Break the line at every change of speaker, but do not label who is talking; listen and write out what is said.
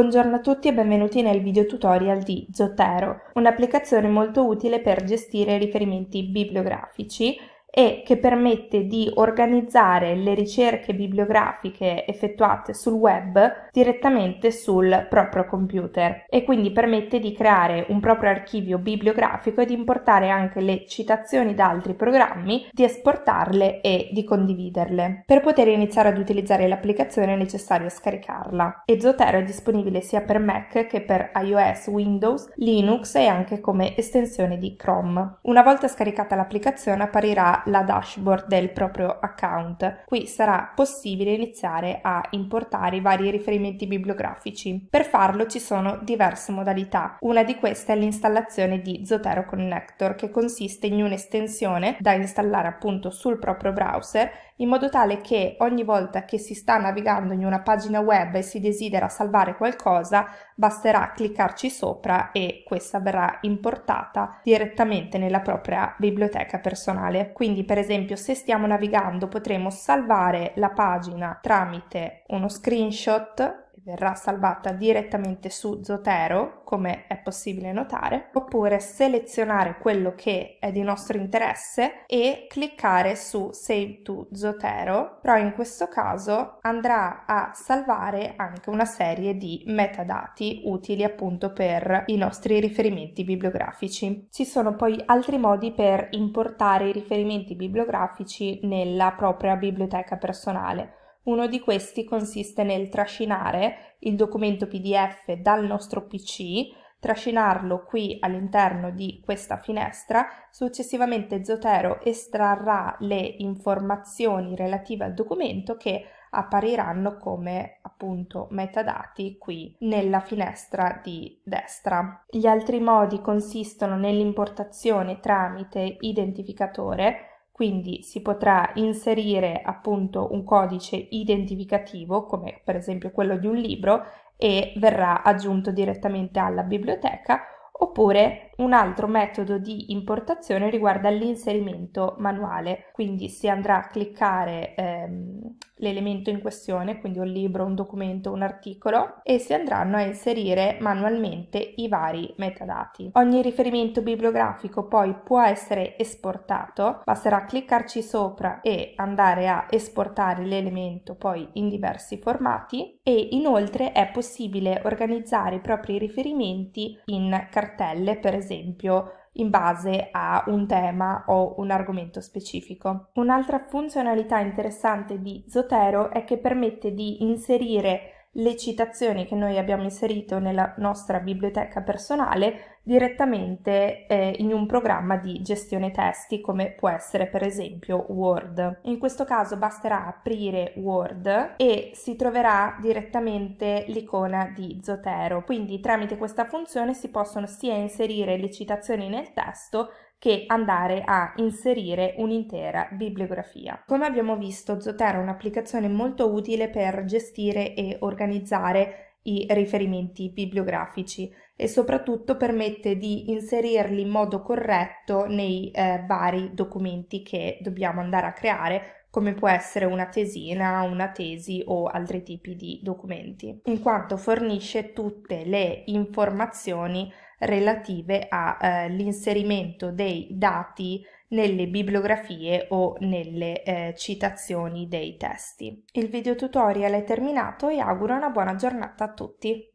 Buongiorno a tutti e benvenuti nel video tutorial di Zotero, un'applicazione molto utile per gestire riferimenti bibliografici e che permette di organizzare le ricerche bibliografiche effettuate sul web direttamente sul proprio computer e quindi permette di creare un proprio archivio bibliografico e di importare anche le citazioni da altri programmi, di esportarle e di condividerle. Per poter iniziare ad utilizzare l'applicazione è necessario scaricarla e Zotero è disponibile sia per Mac che per iOS, Windows, Linux e anche come estensione di Chrome. Una volta scaricata l'applicazione apparirà la dashboard del proprio account. Qui sarà possibile iniziare a importare i vari riferimenti bibliografici. Per farlo ci sono diverse modalità. Una di queste è l'installazione di Zotero Connector che consiste in un'estensione da installare appunto sul proprio browser in modo tale che ogni volta che si sta navigando in una pagina web e si desidera salvare qualcosa, basterà cliccarci sopra e questa verrà importata direttamente nella propria biblioteca personale. Quindi, per esempio, se stiamo navigando potremo salvare la pagina tramite uno screenshot verrà salvata direttamente su Zotero, come è possibile notare, oppure selezionare quello che è di nostro interesse e cliccare su Save to Zotero, però in questo caso andrà a salvare anche una serie di metadati utili appunto per i nostri riferimenti bibliografici. Ci sono poi altri modi per importare i riferimenti bibliografici nella propria biblioteca personale. Uno di questi consiste nel trascinare il documento PDF dal nostro PC, trascinarlo qui all'interno di questa finestra, successivamente Zotero estrarrà le informazioni relative al documento che appariranno come appunto metadati qui nella finestra di destra. Gli altri modi consistono nell'importazione tramite identificatore quindi si potrà inserire appunto un codice identificativo, come per esempio quello di un libro, e verrà aggiunto direttamente alla biblioteca, oppure un altro metodo di importazione riguarda l'inserimento manuale, quindi si andrà a cliccare ehm, l'elemento in questione, quindi un libro, un documento, un articolo e si andranno a inserire manualmente i vari metadati. Ogni riferimento bibliografico poi può essere esportato, basterà cliccarci sopra e andare a esportare l'elemento poi in diversi formati e inoltre è possibile organizzare i propri riferimenti in cartelle, per esempio esempio in base a un tema o un argomento specifico. Un'altra funzionalità interessante di Zotero è che permette di inserire le citazioni che noi abbiamo inserito nella nostra biblioteca personale direttamente eh, in un programma di gestione testi come può essere per esempio Word. In questo caso basterà aprire Word e si troverà direttamente l'icona di Zotero, quindi tramite questa funzione si possono sia inserire le citazioni nel testo che andare a inserire un'intera bibliografia. Come abbiamo visto, Zotero è un'applicazione molto utile per gestire e organizzare i riferimenti bibliografici e soprattutto permette di inserirli in modo corretto nei eh, vari documenti che dobbiamo andare a creare come può essere una tesina, una tesi o altri tipi di documenti, in quanto fornisce tutte le informazioni relative all'inserimento eh, dei dati nelle bibliografie o nelle eh, citazioni dei testi. Il video tutorial è terminato e auguro una buona giornata a tutti.